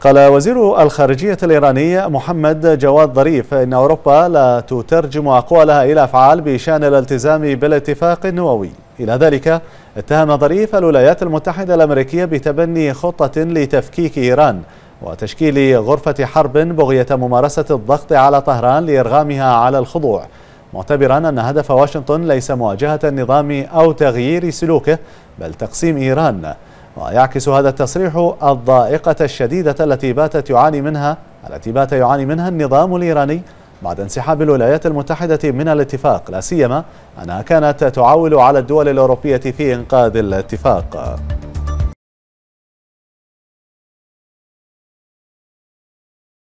قال وزير الخارجية الإيراني محمد جواد ظريف إن أوروبا لا تترجم أقوالها إلى أفعال بشأن الالتزام بالاتفاق النووي إلى ذلك اتهم ظريف الولايات المتحدة الأمريكية بتبني خطة لتفكيك إيران وتشكيل غرفة حرب بغية ممارسة الضغط على طهران لإرغامها على الخضوع معتبرا أن هدف واشنطن ليس مواجهة النظام أو تغيير سلوكه بل تقسيم إيران ويعكس هذا التصريح الضائقة الشديدة التي باتت يعاني منها التي بات يعاني منها النظام الإيراني بعد انسحاب الولايات المتحدة من الاتفاق لا سيما أنها كانت تعول على الدول الأوروبية في إنقاذ الاتفاق